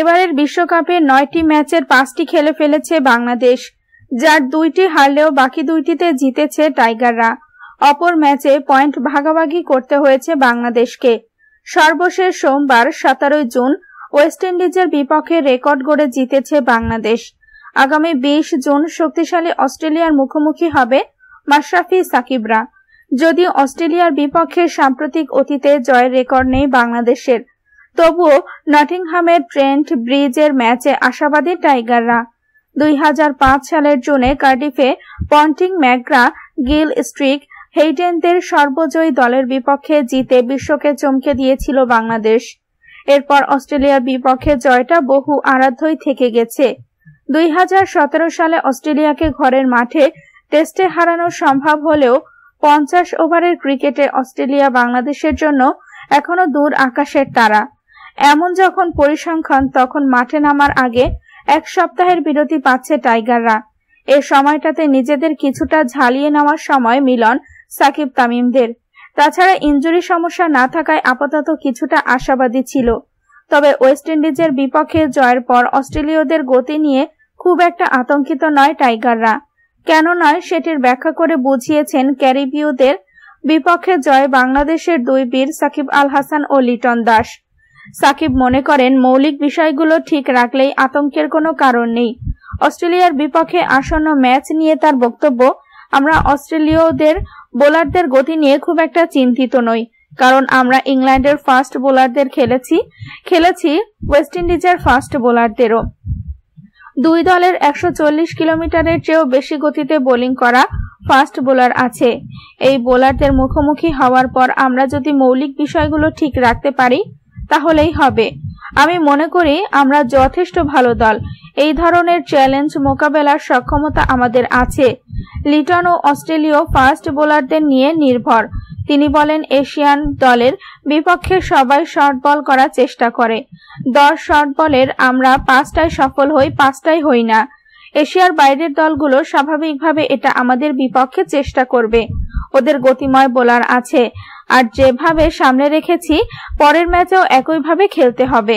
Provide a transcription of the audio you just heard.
এবারের বিশ্বকাপে নয়টি ম্যাচের পাঁচটি খেলে ফেলেছে বাংলাদেশ যার দুইটি হারলেও বাকি দুইটিতে জিতেছে টাইগাররা অপর ম্যাচে পয়েন্ট ভাগাভাগি করতে হয়েছে বাংলাদেশকে সর্বশেষ সোমবার সতেরোই জুন ওয়েস্ট ইন্ডিজের বিপক্ষে রেকর্ড গড়ে জিতেছে বাংলাদেশ আগামী বিশ জুন শক্তিশালী অস্ট্রেলিয়ার মুখোমুখি হবে মাশরাফি সাকিবরা যদিও অস্ট্রেলিয়ার বিপক্ষে সাম্প্রতিক অতীতে জয়ের রেকর্ড নেই বাংলাদেশের তবুও নটিংহামের ট্রেন্ট ব্রিজের ম্যাচে আশাবাদী টাইগাররা দুই সালের জুনে কার্ডিফে পন্টিং ম্যাকগ্রা গিল স্ট্রিক হেইডেনদের সর্বজয়ী দলের বিপক্ষে জিতে বিশ্বকে চমকে দিয়েছিল বাংলাদেশ এরপর অস্ট্রেলিয়ার বিপক্ষে জয়টা বহু আরাধ্যই থেকে গেছে দুই সালে অস্ট্রেলিয়াকে ঘরের মাঠে টেস্টে হারানো সম্ভব হলেও পঞ্চাশ ওভারের ক্রিকেটে অস্ট্রেলিয়া বাংলাদেশের জন্য এখনো দূর আকাশের তারা এমন যখন পরিসংখ্যান তখন মাঠে নামার আগে এক সপ্তাহের বিরতি পাচ্ছে টাইগাররা এ সময়টাতে নিজেদের কিছুটা ঝালিয়ে নেওয়ার সময় মিলন সাকিব তামিমদের তাছাড়া ইঞ্জুরি সমস্যা না থাকায় আপাতত কিছুটা আশাবাদী ছিল তবে ওয়েস্ট ইন্ডিজের বিপক্ষে জয়ের পর অস্ট্রেলীয়দের গতি নিয়ে খুব একটা আতঙ্কিত নয় টাইগাররা কেন নয় সেটির ব্যাখ্যা করে বুঝিয়েছেন ক্যারিবীয়দের বিপক্ষে জয় বাংলাদেশের দুই বীর সাকিব আল হাসান ও লিটন দাস সাকিব মনে করেন মৌলিক বিষয়গুলো ঠিক রাখলেই আতঙ্কের কোনো কারণ নেই অস্ট্রেলিয়ার বিপক্ষে আসন্ন ম্যাচ নিয়ে তার বক্তব্য আমরা অস্ট্রেলীয়দের বোলারদের গতি নিয়ে খুব একটা চিন্তিত নই কারণ আমরা ইংল্যান্ডের ফাস্ট বোলারদের খেলেছি খেলেছি ওয়েস্ট ইন্ডিজের ফাস্ট বোলারদেরও দুই দলের একশো চল্লিশ কিলোমিটারের চেয়েও বেশি গতিতে বোলিং করা ফাস্ট বোলার আছে এই বোলারদের মুখোমুখি হওয়ার পর আমরা যদি মৌলিক বিষয়গুলো ঠিক রাখতে পারি তাহলেই হবে আমি মনে করি আমরা যথেষ্ট ভালো দল এই ধরনের চ্যালেঞ্জ মোকাবেলার সক্ষমতা আমাদের আছে লিটন ও অস্ট্রেলীয় ফাস্ট বোলারদের নিয়ে নির্ভর তিনি বলেন এশিয়ান দলের বিপক্ষে সবাই শর্ট বল করার চেষ্টা করে দশ শর্ট বলের আমরা পাঁচটায় সফল হই পাঁচটায় হই না এশিয়ার বাইরের দলগুলো স্বাভাবিকভাবে এটা আমাদের বিপক্ষে চেষ্টা করবে ওদের গতিময় বোলার আছে আর যেভাবে সামনে রেখেছি পরের ম্যাচেও একইভাবে খেলতে হবে